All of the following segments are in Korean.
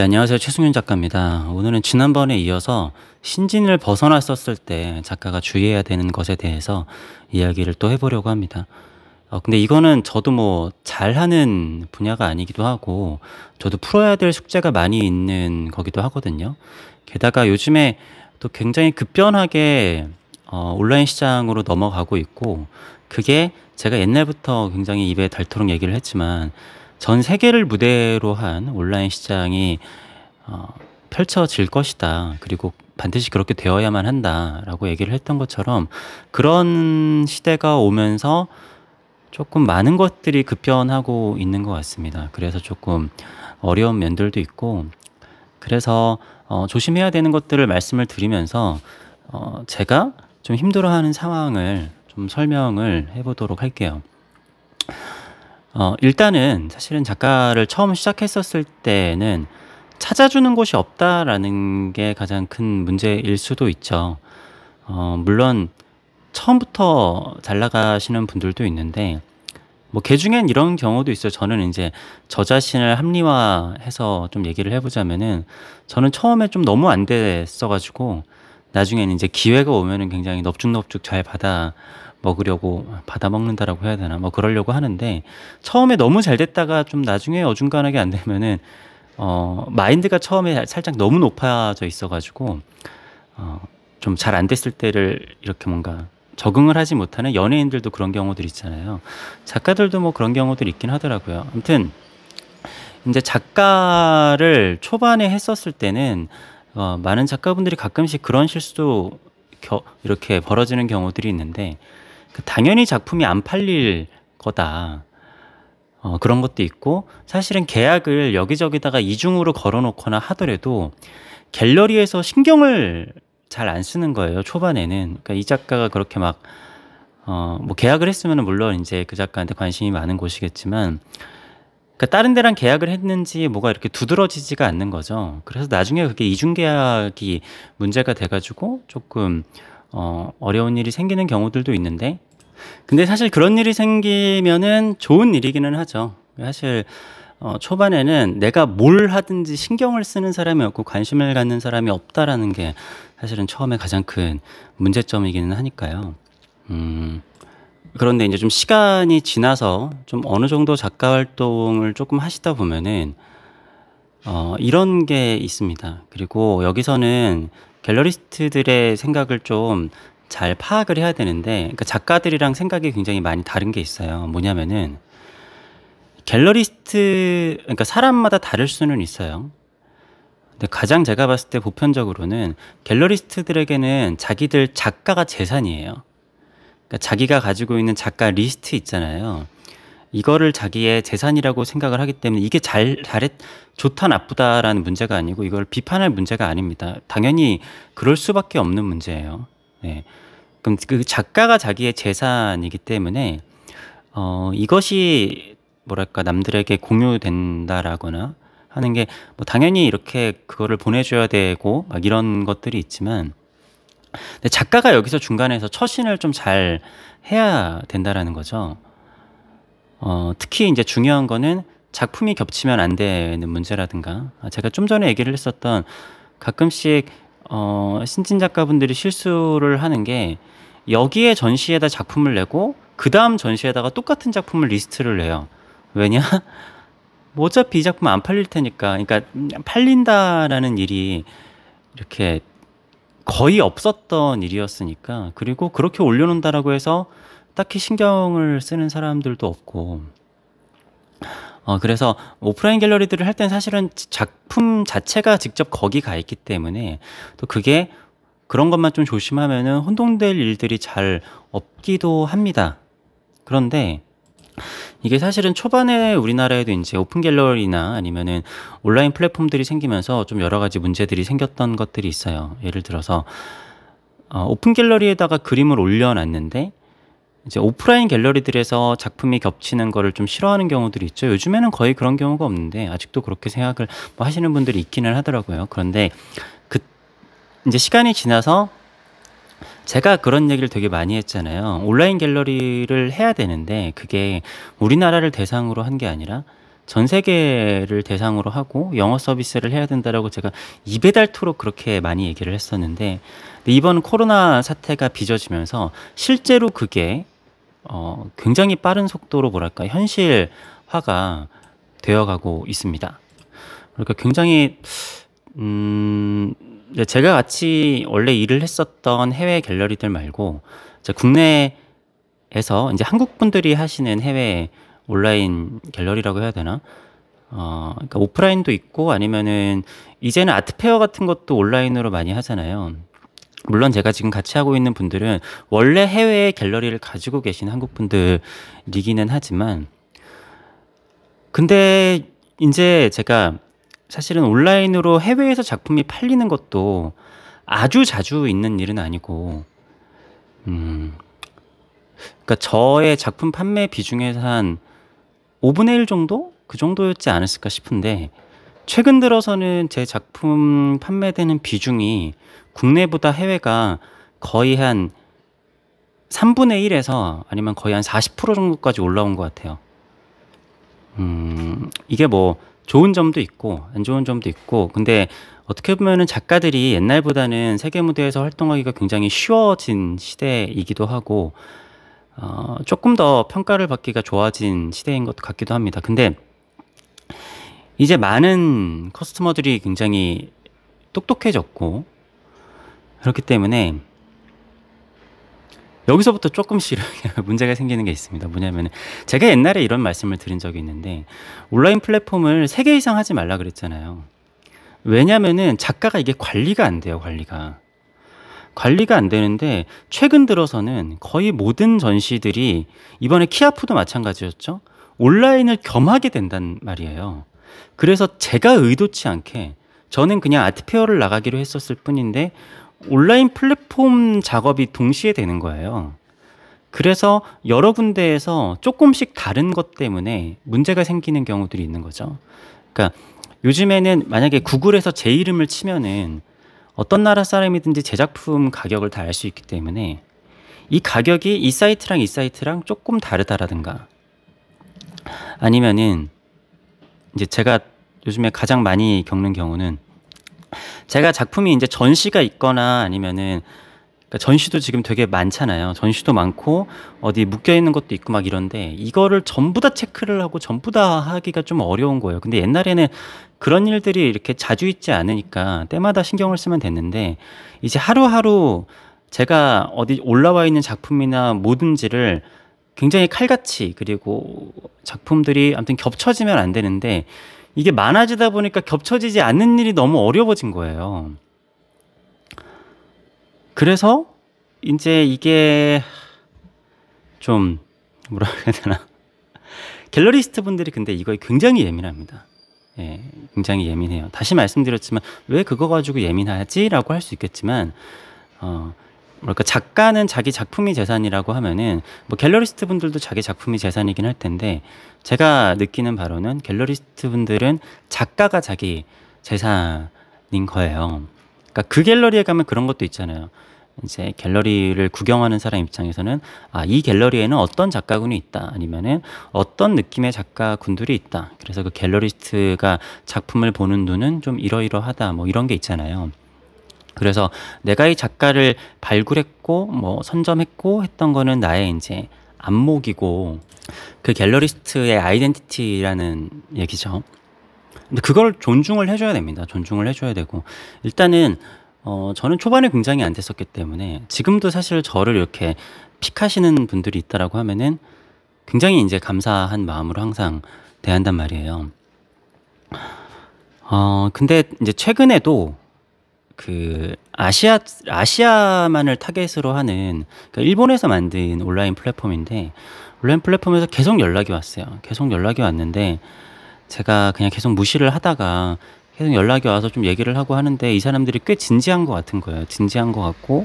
네, 안녕하세요. 최승윤 작가입니다. 오늘은 지난번에 이어서 신진을 벗어났었을 때 작가가 주의해야 되는 것에 대해서 이야기를 또 해보려고 합니다. 어, 근데 이거는 저도 뭐 잘하는 분야가 아니기도 하고 저도 풀어야 될 숙제가 많이 있는 거기도 하거든요. 게다가 요즘에 또 굉장히 급변하게 어, 온라인 시장으로 넘어가고 있고 그게 제가 옛날부터 굉장히 입에 닳도록 얘기를 했지만 전 세계를 무대로 한 온라인 시장이 어, 펼쳐질 것이다. 그리고 반드시 그렇게 되어야만 한다라고 얘기를 했던 것처럼 그런 시대가 오면서 조금 많은 것들이 급변하고 있는 것 같습니다. 그래서 조금 어려운 면들도 있고 그래서 어, 조심해야 되는 것들을 말씀을 드리면서 어, 제가 좀 힘들어하는 상황을 좀 설명을 해보도록 할게요. 어, 일단은 사실은 작가를 처음 시작했었을 때는 찾아주는 곳이 없다라는 게 가장 큰 문제일 수도 있죠. 어, 물론 처음부터 잘 나가시는 분들도 있는데 뭐개 중엔 이런 경우도 있어요. 저는 이제 저 자신을 합리화해서 좀 얘기를 해보자면은 저는 처음에 좀 너무 안 됐어가지고 나중에는 이제 기회가 오면은 굉장히 넙죽넙죽 잘 받아 먹으려고 받아 먹는다라고 해야 되나 뭐 그러려고 하는데 처음에 너무 잘 됐다가 좀 나중에 어중간하게 안 되면은 어 마인드가 처음에 살짝 너무 높아져 있어가지고 어좀 잘 안 됐을 때를 이렇게 뭔가 적응을 하지 못하는 연예인들도 그런 경우들 있잖아요 작가들도 뭐 그런 경우들 있긴 하더라고요 아무튼 이제 작가를 초반에 했었을 때는 어, 많은 작가분들이 가끔씩 그런 실수도 겨, 이렇게 벌어지는 경우들이 있는데 그 당연히 작품이 안 팔릴 거다. 어, 그런 것도 있고 사실은 계약을 여기저기다가 이중으로 걸어놓거나 하더라도 갤러리에서 신경을 잘 안 쓰는 거예요 초반에는 그러니까 이 작가가 그렇게 막 어, 뭐 계약을 했으면 물론 이제 그 작가한테 관심이 많은 곳이겠지만 그러니까 다른 데랑 계약을 했는지 뭐가 이렇게 두드러지지가 않는 거죠. 그래서 나중에 그게 이중 계약이 문제가 돼가지고 조금 어, 어려운 일이 생기는 경우들도 있는데, 근데 사실 그런 일이 생기면은 좋은 일이기는 하죠. 사실 어, 초반에는 내가 뭘 하든지 신경을 쓰는 사람이 없고 관심을 갖는 사람이 없다라는 게 사실은 처음에 가장 큰 문제점이기는 하니까요. 음. 그런데 이제 좀 시간이 지나서 좀 어느 정도 작가 활동을 조금 하시다 보면은 어, 이런 게 있습니다. 그리고 여기서는 갤러리스트들의 생각을 좀 잘 파악을 해야 되는데, 그러니까 작가들이랑 생각이 굉장히 많이 다른 게 있어요. 뭐냐면은 갤러리스트, 그러니까 사람마다 다를 수는 있어요. 근데 가장 제가 봤을 때 보편적으로는 갤러리스트들에게는 자기들 작가가 재산이에요. 그러니까 자기가 가지고 있는 작가 리스트 있잖아요. 이거를 자기의 재산이라고 생각을 하기 때문에 이게 잘 잘했 좋다 나쁘다라는 문제가 아니고 이걸 비판할 문제가 아닙니다. 당연히 그럴 수밖에 없는 문제예요. 네. 그럼 그 작가가 자기의 재산이기 때문에 어 이것이 뭐랄까 남들에게 공유된다라거나 하는 게 뭐 당연히 이렇게 그거를 보내줘야 되고 막 이런 것들이 있지만 근데 작가가 여기서 중간에서 처신을 좀 잘 해야 된다라는 거죠. 어, 특히 이제 중요한 거는 작품이 겹치면 안 되는 문제라든가 아, 제가 좀 전에 얘기를 했었던 가끔씩 어, 신진 작가분들이 실수를 하는 게 여기에 전시에다 작품을 내고 그 다음 전시에다가 똑같은 작품을 리스트를 내요. 왜냐? 뭐 어차피 이 작품 안 팔릴 테니까 그러니까 음, 팔린다라는 일이 이렇게 거의 없었던 일이었으니까 그리고 그렇게 올려놓는다라고 해서 딱히 신경을 쓰는 사람들도 없고 어, 그래서 오프라인 갤러리들을 할 땐 사실은 작품 자체가 직접 거기 가 있기 때문에 또 그게 그런 것만 좀 조심하면은 혼동될 일들이 잘 없기도 합니다. 그런데 이게 사실은 초반에 우리나라에도 이제 오픈 갤러리나 아니면은 온라인 플랫폼들이 생기면서 좀 여러 가지 문제들이 생겼던 것들이 있어요. 예를 들어서 어, 오픈 갤러리에다가 그림을 올려놨는데 이제 오프라인 갤러리들에서 작품이 겹치는 거를 좀 싫어하는 경우들이 있죠. 요즘에는 거의 그런 경우가 없는데 아직도 그렇게 생각을 뭐 하시는 분들이 있기는 하더라고요. 그런데 그 이제 시간이 지나서 제가 그런 얘기를 되게 많이 했잖아요. 온라인 갤러리를 해야 되는데 그게 우리나라를 대상으로 한 게 아니라 전 세계를 대상으로 하고 영어 서비스를 해야 된다라고 제가 입에 닳도록 그렇게 많이 얘기를 했었는데 이번 코로나 사태가 빚어지면서 실제로 그게 어, 굉장히 빠른 속도로 뭐랄까 현실화가 되어가고 있습니다. 그러니까 굉장히 음, 제가 같이 원래 일을 했었던 해외 갤러리들 말고 국내에서 이제 한국 분들이 하시는 해외 온라인 갤러리라고 해야 되나? 어, 그러니까 오프라인도 있고 아니면은 이제는 아트페어 같은 것도 온라인으로 많이 하잖아요. 물론 제가 지금 같이 하고 있는 분들은 원래 해외 갤러리를 가지고 계신 한국 분들이기는 하지만 근데 이제 제가 사실은 온라인으로 해외에서 작품이 팔리는 것도 아주 자주 있는 일은 아니고, 음, 그니까 저의 작품 판매 비중에서 한 5분의 1 정도? 그 정도였지 않았을까 싶은데, 최근 들어서는 제 작품 판매되는 비중이 국내보다 해외가 거의 한 3분의 1에서 아니면 거의 한 40% 정도까지 올라온 것 같아요. 음, 이게 뭐, 좋은 점도 있고 안 좋은 점도 있고 근데 어떻게 보면은 작가들이 옛날보다는 세계 무대에서 활동하기가 굉장히 쉬워진 시대이기도 하고 어, 조금 더 평가를 받기가 좋아진 시대인 것 같기도 합니다. 근데 이제 많은 커스터머들이 굉장히 똑똑해졌고 그렇기 때문에 여기서부터 조금씩 문제가 생기는 게 있습니다. 뭐냐면 제가 옛날에 이런 말씀을 드린 적이 있는데 온라인 플랫폼을 3개 이상 하지 말라 그랬잖아요. 왜냐면은 작가가 이게 관리가 안 돼요, 관리가. 관리가 안 되는데 최근 들어서는 거의 모든 전시들이 이번에 키아프도 마찬가지였죠. 온라인을 겸하게 된단 말이에요. 그래서 제가 의도치 않게 저는 그냥 아트페어를 나가기로 했었을 뿐인데 온라인 플랫폼 작업이 동시에 되는 거예요. 그래서 여러 군데에서 조금씩 다른 것 때문에 문제가 생기는 경우들이 있는 거죠. 그러니까 요즘에는 만약에 구글에서 제 이름을 치면은 어떤 나라 사람이든지 제작품 가격을 다 알 수 있기 때문에 이 가격이 이 사이트랑 이 사이트랑 조금 다르다라든가 아니면은 이제 제가 요즘에 가장 많이 겪는 경우는 제가 작품이 이제 전시가 있거나 아니면은 그러니까 전시도 지금 되게 많잖아요. 전시도 많고 어디 묶여 있는 것도 있고 막 이런데 이거를 전부 다 체크를 하고 전부 다 하기가 좀 어려운 거예요. 근데 옛날에는 그런 일들이 이렇게 자주 있지 않으니까 때마다 신경을 쓰면 됐는데 이제 하루하루 제가 어디 올라와 있는 작품이나 뭐든지를 굉장히 칼같이 그리고 작품들이 아무튼 겹쳐지면 안 되는데 이게 많아지다 보니까 겹쳐지지 않는 일이 너무 어려워진 거예요. 그래서 이제 이게 좀 뭐라 해야 되나 갤러리스트 분들이 근데 이거에 굉장히 예민합니다. 예, 굉장히 예민해요. 다시 말씀드렸지만 왜 그거 가지고 예민하지라고 할 수 있겠지만 어, 뭐랄까 그러니까 작가는 자기 작품이 재산이라고 하면은 뭐 갤러리스트 분들도 자기 작품이 재산이긴 할 텐데 제가 느끼는 바로는 갤러리스트 분들은 작가가 자기 재산인 거예요. 그러니까 그 갤러리에 가면 그런 것도 있잖아요. 이제 갤러리를 구경하는 사람 입장에서는 아, 이 갤러리에는 어떤 작가군이 있다. 아니면은 어떤 느낌의 작가군들이 있다. 그래서 그 갤러리스트가 작품을 보는 눈은 좀 이러이러하다. 뭐 이런 게 있잖아요. 그래서 내가 이 작가를 발굴했고 뭐 선점했고 했던 거는 나의 이제 안목이고 그 갤러리스트의 아이덴티티라는 얘기죠. 근데 그걸 존중을 해줘야 됩니다. 존중을 해줘야 되고 일단은 어 저는 초반에 굉장히 안 됐었기 때문에 지금도 사실 저를 이렇게 픽하시는 분들이 있다라고 하면은 굉장히 이제 감사한 마음으로 항상 대한단 말이에요. 어 근데 이제 최근에도 그 아시아 아시아만을 타겟으로 하는 그러니까 일본에서 만든 온라인 플랫폼인데 온라인 플랫폼에서 계속 연락이 왔어요. 계속 연락이 왔는데 제가 그냥 계속 무시를 하다가 계속 연락이 와서 좀 얘기를 하고 하는데 이 사람들이 꽤 진지한 것 같은 거예요. 진지한 것 같고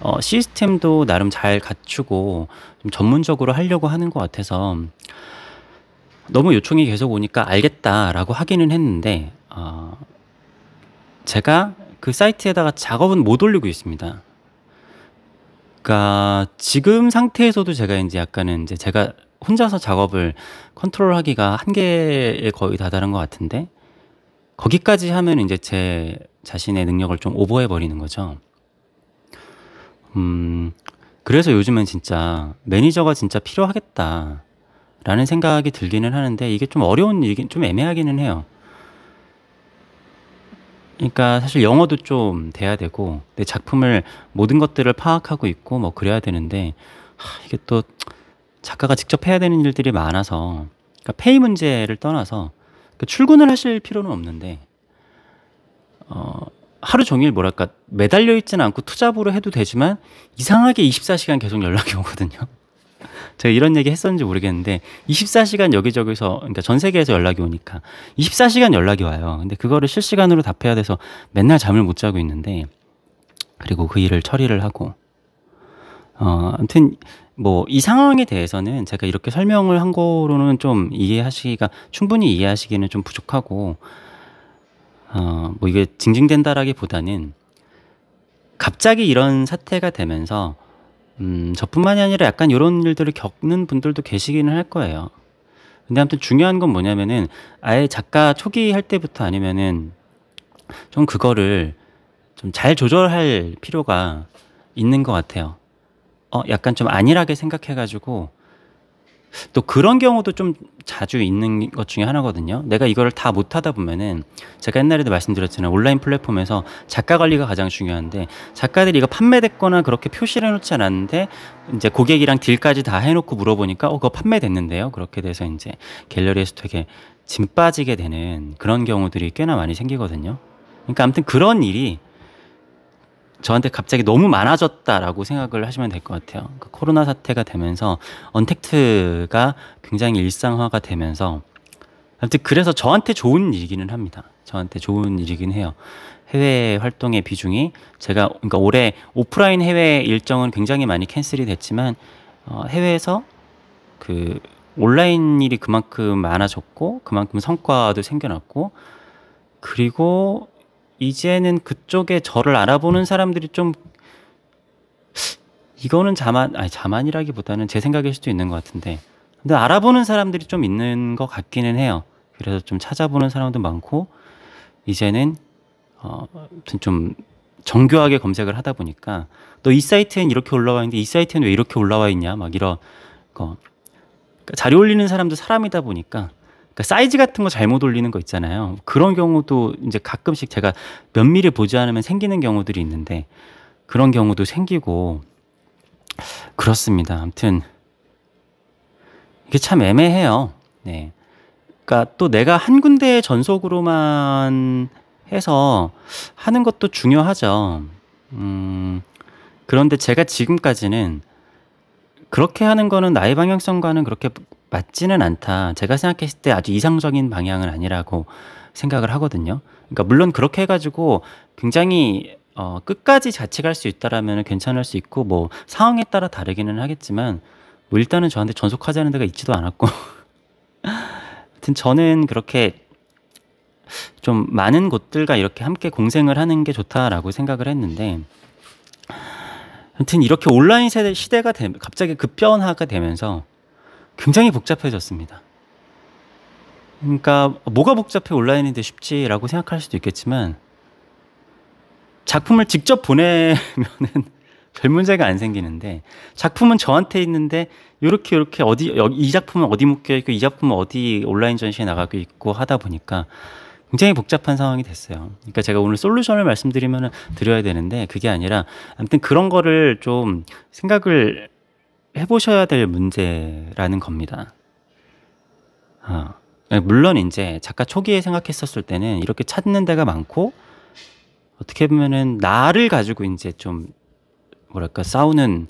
어, 시스템도 나름 잘 갖추고 좀 전문적으로 하려고 하는 것 같아서 너무 요청이 계속 오니까 알겠다라고 하기는 했는데 어, 제가 그 사이트에다가 작업은 못 올리고 있습니다. 그러니까 지금 상태에서도 제가 이제 약간은 이제 제가 혼자서 작업을 컨트롤하기가 한계에 거의 다다른 것 같은데 거기까지 하면 이제 제 자신의 능력을 좀 오버해 버리는 거죠. 음, 그래서 요즘은 진짜 매니저가 진짜 필요하겠다라는 생각이 들기는 하는데 이게 좀 어려운 일긴 좀 애매하기는 해요. 그러니까 사실 영어도 좀 돼야 되고 내 작품을 모든 것들을 파악하고 있고 뭐 그래야 되는데 하, 이게 또 작가가 직접 해야 되는 일들이 많아서 그러니까 페이 문제를 떠나서 그러니까 출근을 하실 필요는 없는데 어, 하루 종일 뭐랄까 매달려 있지는 않고 투잡으로 해도 되지만 이상하게 24시간 계속 연락이 오거든요. 제가 이런 얘기 했었는지 모르겠는데 24시간 여기저기서 그러니까 전 세계에서 연락이 오니까 24시간 연락이 와요. 근데 그거를 실시간으로 답해야 돼서 맨날 잠을 못 자고 있는데 그리고 그 일을 처리를 하고 어 아무튼 뭐 이 상황에 대해서는 제가 이렇게 설명을 한 거로는 좀 이해하시기가 충분히 이해하시기는 좀 부족하고 어 뭐 이게 징징댄다라기보다는 갑자기 이런 사태가 되면서 음, 저뿐만이 아니라 약간 이런 일들을 겪는 분들도 계시기는 할 거예요. 근데 아무튼 중요한 건 뭐냐면은 아예 작가 초기 할 때부터 아니면은 좀 그거를 좀 잘 조절할 필요가 있는 것 같아요. 어, 약간 좀 안일하게 생각해가지고 또 그런 경우도 좀 자주 있는 것 중에 하나거든요. 내가 이걸 다 못하다 보면은 제가 옛날에도 말씀드렸잖아요. 온라인 플랫폼에서 작가 관리가 가장 중요한데 작가들이 이거 판매됐거나 그렇게 표시를 해놓지 않았는데 이제 고객이랑 딜까지 다 해놓고 물어보니까 어 그거 판매됐는데요. 그렇게 돼서 이제 갤러리에서 되게 짐 빠지게 되는 그런 경우들이 꽤나 많이 생기거든요. 그러니까 아무튼 그런 일이 저한테 갑자기 너무 많아졌다라고 생각을 하시면 될 것 같아요. 그 코로나 사태가 되면서 언택트가 굉장히 일상화가 되면서 아무튼 그래서 저한테 좋은 일이기는 합니다. 저한테 좋은 일이긴 해요. 해외 활동의 비중이 제가 그러니까 올해 오프라인 해외 일정은 굉장히 많이 캔슬이 됐지만 어, 해외에서 그 온라인 일이 그만큼 많아졌고 그만큼 성과도 생겨났고 그리고 이제는 그쪽에 저를 알아보는 사람들이 좀 이거는 자만 아니 자만이라기보다는 제 생각일 수도 있는 것 같은데 근데 알아보는 사람들이 좀 있는 것 같기는 해요. 그래서 좀 찾아보는 사람도 많고 이제는 어, 좀 정교하게 검색을 하다 보니까 너이 사이트엔 이렇게 올라와 있는데 이 사이트엔 왜 이렇게 올라와 있냐 막 이런 거그니까 자료 올리는 사람도 사람이다 보니까 그러니까 사이즈 같은 거 잘못 올리는 거 있잖아요. 그런 경우도 이제 가끔씩 제가 면밀히 보지 않으면 생기는 경우들이 있는데 그런 경우도 생기고 그렇습니다. 아무튼 이게 참 애매해요. 네. 그러니까 또 내가 한 군데 전속으로만 해서 하는 것도 중요하죠. 음, 그런데 제가 지금까지는 그렇게 하는 거는 나의 방향성과는 그렇게 맞지는 않다. 제가 생각했을 때 아주 이상적인 방향은 아니라고 생각을 하거든요. 그러니까 물론 그렇게 해가지고 굉장히 어, 끝까지 자책할 수 있다라면 괜찮을 수 있고 뭐 상황에 따라 다르기는 하겠지만 뭐 일단은 저한테 전속하자는 데가 있지도 않았고 하여튼 저는 그렇게 좀 많은 곳들과 이렇게 함께 공생을 하는 게 좋다라고 생각을 했는데 하여튼 이렇게 온라인 시대가 되, 갑자기 급변화가 되면서 굉장히 복잡해졌습니다. 그러니까 뭐가 복잡해 온라인인데 쉽지라고 생각할 수도 있겠지만 작품을 직접 보내면은 별 문제가 안 생기는데 작품은 저한테 있는데 이렇게 이렇게 어디 이 작품은 어디 묶여 있고 이 작품은 어디 온라인 전시에 나가고 있고 하다 보니까 굉장히 복잡한 상황이 됐어요. 그러니까 제가 오늘 솔루션을 말씀드리면 드려야 되는데 그게 아니라 아무튼 그런 거를 좀 생각을 해보셔야 될 문제라는 겁니다. 어. 물론 이제 작가 초기에 생각했었을 때는 이렇게 찾는 데가 많고 어떻게 보면은 나를 가지고 이제 좀 뭐랄까 싸우는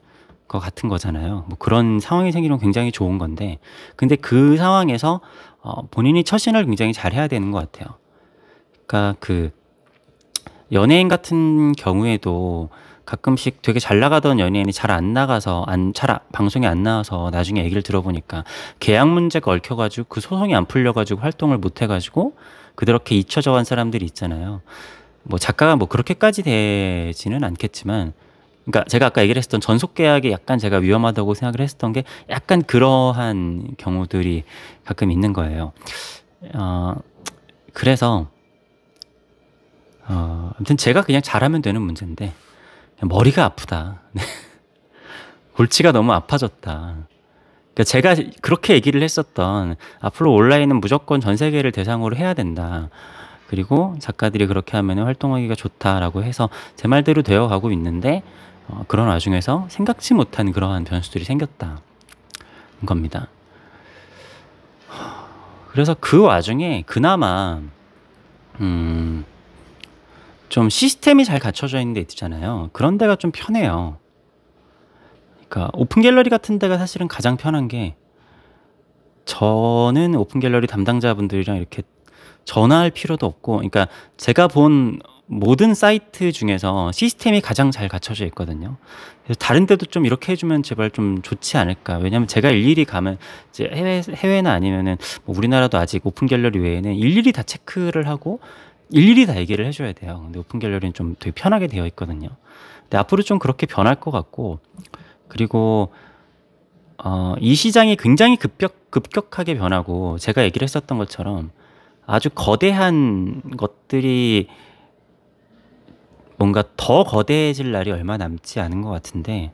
것 같은 거잖아요. 뭐 그런 상황이 생기면 굉장히 좋은 건데 근데 그 상황에서 어, 본인이 처신을 굉장히 잘 해야 되는 것 같아요. 그러니까 그 연예인 같은 경우에도 가끔씩 되게 잘 나가던 연예인이 잘 안 나가서 안잘 아, 방송에 안 나와서 나중에 얘기를 들어보니까 계약 문제가 얽혀가지고 그 소송이 안 풀려가지고 활동을 못 해가지고 그렇게 잊혀져간 사람들이 있잖아요. 뭐 작가가 뭐 그렇게까지 되지는 않겠지만 그러니까 제가 아까 얘기를 했던 전속 계약이 약간 제가 위험하다고 생각을 했었던 게 약간 그러한 경우들이 가끔 있는 거예요. 어, 그래서 어, 아무튼 제가 그냥 잘하면 되는 문제인데 머리가 아프다. 네. 골치가 너무 아파졌다. 그러니까 제가 그렇게 얘기를 했었던 앞으로 온라인은 무조건 전 세계를 대상으로 해야 된다. 그리고 작가들이 그렇게 하면 활동하기가 좋다라고 해서 제 말대로 되어 가고 있는데 어, 그런 와중에서 생각지 못한 그러한 변수들이 생겼다. 겁니다. 그래서 그 와중에 그나마 음, 좀 시스템이 잘 갖춰져 있는 데 있잖아요. 그런 데가 좀 편해요. 그러니까 오픈 갤러리 같은 데가 사실은 가장 편한 게 저는 오픈 갤러리 담당자분들이랑 이렇게 전화할 필요도 없고 그러니까 제가 본 모든 사이트 중에서 시스템이 가장 잘 갖춰져 있거든요. 그래서 다른 데도 좀 이렇게 해주면 제발 좀 좋지 않을까. 왜냐면 제가 일일이 가면 이제 해외, 해외나 아니면은 뭐 우리나라도 아직 오픈 갤러리 외에는 일일이 다 체크를 하고 일일이 다 얘기를 해줘야 돼요. 근데 오픈 갤러리는 좀 되게 편하게 되어 있거든요. 근데 앞으로 좀 그렇게 변할 것 같고 그리고 어, 이 시장이 굉장히 급격 급격하게 변하고 제가 얘기를 했었던 것처럼 아주 거대한 것들이 뭔가 더 거대해질 날이 얼마 남지 않은 것 같은데,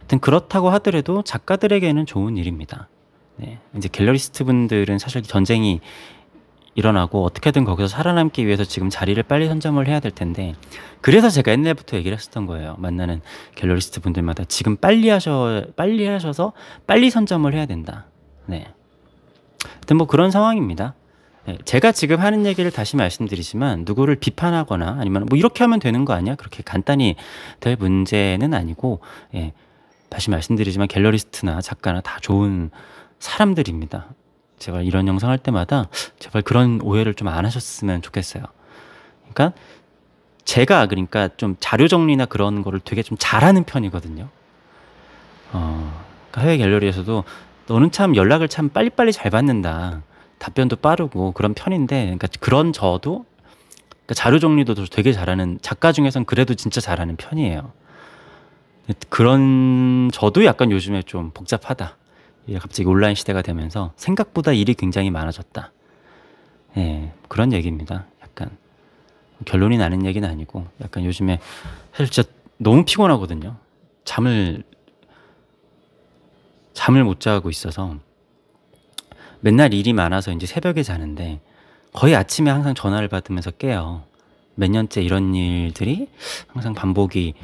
하여튼 그렇다고 하더라도 작가들에게는 좋은 일입니다. 네. 이제 갤러리스트 분들은 사실 전쟁이 일어나고 어떻게든 거기서 살아남기 위해서 지금 자리를 빨리 선점을 해야 될 텐데 그래서 제가 옛날부터 얘기를 했었던 거예요. 만나는 갤러리스트 분들마다 지금 빨리 하셔 빨리 하셔서 빨리 선점을 해야 된다. 네. 근데 뭐 그런 상황입니다. 네. 제가 지금 하는 얘기를 다시 말씀드리지만 누구를 비판하거나 아니면 뭐 이렇게 하면 되는 거 아니야? 그렇게 간단히 될 문제는 아니고 예. 다시 말씀드리지만 갤러리스트나 작가나 다 좋은 사람들입니다. 제가 이런 영상 할 때마다 제발 그런 오해를 좀 안 하셨으면 좋겠어요. 그러니까 제가 그러니까 좀 자료 정리나 그런 거를 되게 좀 잘하는 편이거든요. 어, 그러니까 해외 갤러리에서도 너는 참 연락을 참 빨리빨리 잘 받는다. 답변도 빠르고 그런 편인데, 그러니까 그런 저도 그러니까 자료 정리도 되게 잘하는 작가 중에선 그래도 진짜 잘하는 편이에요. 그런 저도 약간 요즘에 좀 복잡하다. 갑자기 온라인 시대가 되면서 생각보다 일이 굉장히 많아졌다. 예, 그런 얘기입니다. 약간 결론이 나는 얘기는 아니고 약간 요즘에 사실 진짜 너무 피곤하거든요. 잠을 잠을 못 자고 있어서 맨날 일이 많아서 이제 새벽에 자는데 거의 아침에 항상 전화를 받으면서 깨요. 몇 년째 이런 일들이 항상 반복이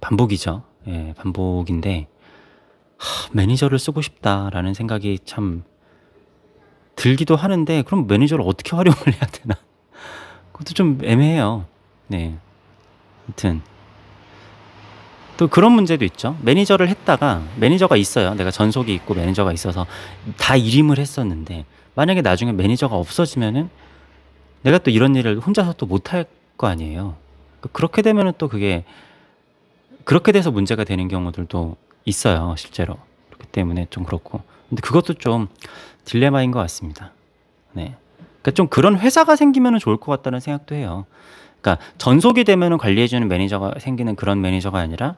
반복이죠. 예, 반복인데 하, 매니저를 쓰고 싶다라는 생각이 참 들기도 하는데 그럼 매니저를 어떻게 활용을 해야 되나 그것도 좀 애매해요. 네, 아무튼 또 그런 문제도 있죠. 매니저를 했다가 매니저가 있어요. 내가 전속이 있고 매니저가 있어서 다 일임을 했었는데 만약에 나중에 매니저가 없어지면은 내가 또 이런 일을 혼자서 또 못 할 거 아니에요. 그러니까 그렇게 되면은 또 그게 그렇게 돼서 문제가 되는 경우들도 있어요 실제로 그렇기 때문에 좀 그렇고 근데 그것도 좀 딜레마인 것 같습니다 네 그러니까 좀 그런 회사가 생기면 좋을 것 같다는 생각도 해요 그러니까 전속이 되면 관리해주는 매니저가 생기는 그런 매니저가 아니라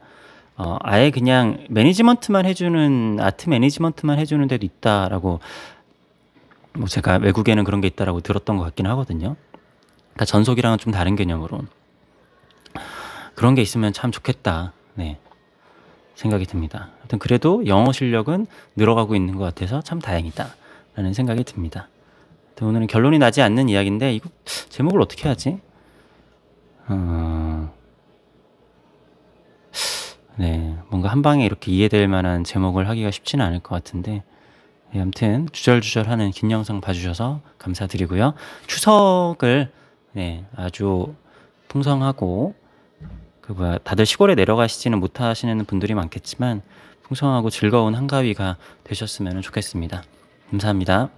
어, 아예 그냥 매니지먼트만 해주는 아트 매니지먼트만 해주는 데도 있다라고 뭐 제가 외국에는 그런 게 있다라고 들었던 것 같긴 하거든요. 그러니까 전속이랑은 좀 다른 개념으로 그런 게 있으면 참 좋겠다. 네. 생각이 듭니다. 하여튼 그래도 영어 실력은 늘어가고 있는 것 같아서 참 다행이다라는 생각이 듭니다. 오늘은 결론이 나지 않는 이야기인데 이거 제목을 어떻게 하지? 어... 네, 뭔가 한 방에 이렇게 이해될 만한 제목을 하기가 쉽지는 않을 것 같은데 네, 아무튼 주절주절하는 긴 영상 봐주셔서 감사드리고요. 추석을 네, 아주 풍성하고 그 뭐야 다들 시골에 내려가시지는 못하시는 분들이 많겠지만 풍성하고 즐거운 한가위가 되셨으면 좋겠습니다. 감사합니다.